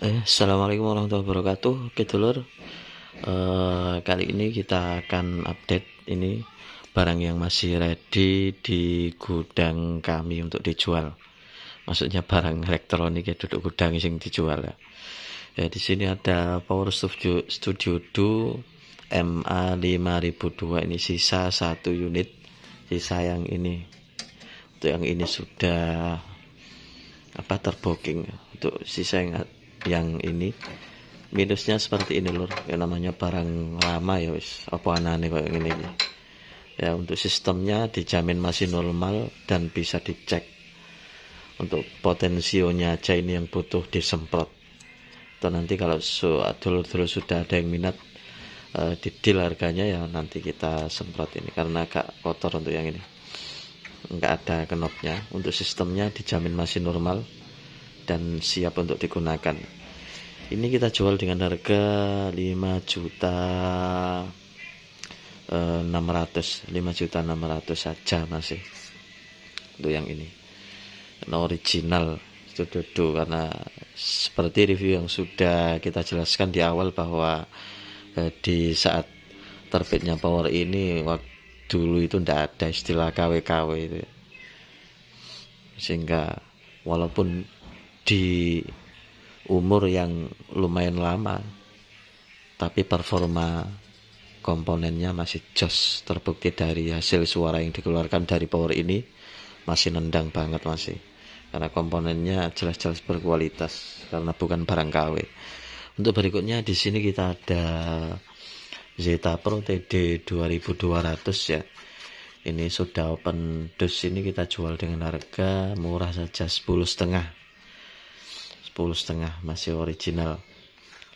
Eh, Assalamualaikum warahmatullahi wabarakatuh. Oke, dulur. Uh, kali ini kita akan update ini barang yang masih ready di gudang kami untuk dijual. Maksudnya barang elektronik ya duduk gudang yang dijual ya. Ya di sini ada Power Studio Studio 2 MA5002 ini sisa satu unit. Sisa yang ini. Untuk yang ini sudah apa terboking untuk sisa yang yang ini minusnya seperti ini lur yang namanya barang lama ya wis apa anane kayak gini ya untuk sistemnya dijamin masih normal dan bisa dicek untuk potensionya aja ini yang butuh disemprot atau nanti kalau dulu-dulu sudah ada yang minat eh, di deal harganya ya nanti kita semprot ini karena agak kotor untuk yang ini nggak ada kenopnya untuk sistemnya dijamin masih normal dan siap untuk digunakan ini kita jual dengan harga 5 juta 600 eh, 5 juta 600 saja masih untuk yang ini yang original Studio karena seperti review yang sudah kita jelaskan di awal bahwa eh, di saat terbitnya power ini waktu dulu itu tidak ada istilah KW-KW itu ya. sehingga walaupun di umur yang lumayan lama tapi performa komponennya masih jos terbukti dari hasil suara yang dikeluarkan dari power ini masih nendang banget masih karena komponennya jelas-jelas berkualitas karena bukan barang KW untuk berikutnya di sini kita ada Zeta Pro TD 2200 ya ini sudah open dus ini kita jual dengan harga murah saja 10 setengah 10 setengah masih original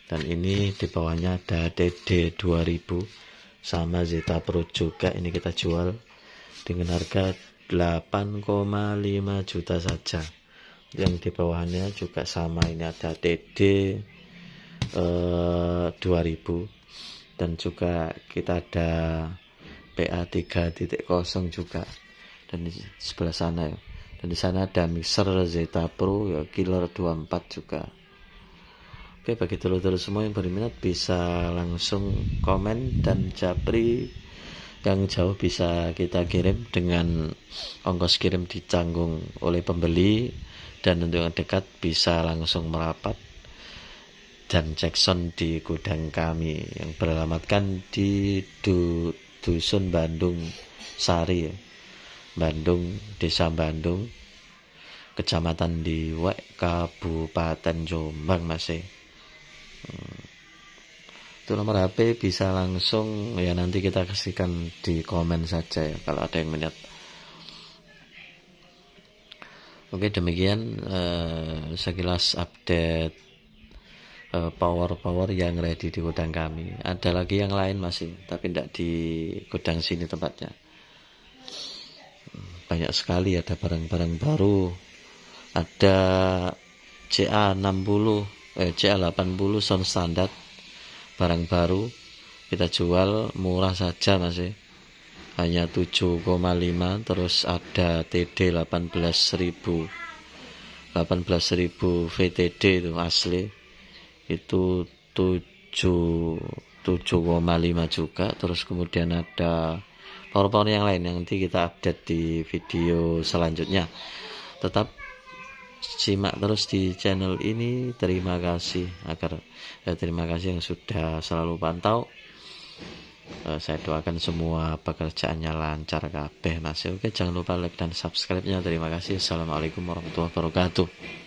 dan ini di bawahnya ada DD 2000 sama Zeta Pro juga ini kita jual dengan harga 8,5 juta saja yang di bawahnya juga sama ini ada DD eh, 2000 dan juga kita ada PA 3.0 juga dan di sebelah sana ya dan di sana ada mixer Zeta Pro ya Killer 24 juga oke bagi dulu-dulu semua yang berminat bisa langsung komen dan japri yang jauh bisa kita kirim dengan ongkos kirim ditanggung oleh pembeli dan untuk yang dekat bisa langsung merapat dan Jackson di gudang kami yang beralamatkan di du, Dusun Bandung Sari Bandung, Desa Bandung, Kecamatan Diwek, Kabupaten Jombang masih. E. Hmm. Itu nomor HP bisa langsung ya nanti kita kasihkan di komen saja ya kalau ada yang melihat. Oke demikian eh, sekilas update eh, power-power yang ready di gudang kami. Ada lagi yang lain masih, e? tapi tidak di gudang sini tempatnya banyak sekali ada barang-barang baru ada CA60 eh, CA80 sound standar barang baru kita jual murah saja masih ya. hanya 7,5 terus ada TD 18.000 18.000 VTD itu asli itu 7 7,5 juga terus kemudian ada power-power yang lain yang nanti kita update di video selanjutnya tetap simak terus di channel ini terima kasih agar ya, terima kasih yang sudah selalu pantau eh, saya doakan semua pekerjaannya lancar kabeh masih ya, oke jangan lupa like dan subscribe nya terima kasih assalamualaikum warahmatullahi wabarakatuh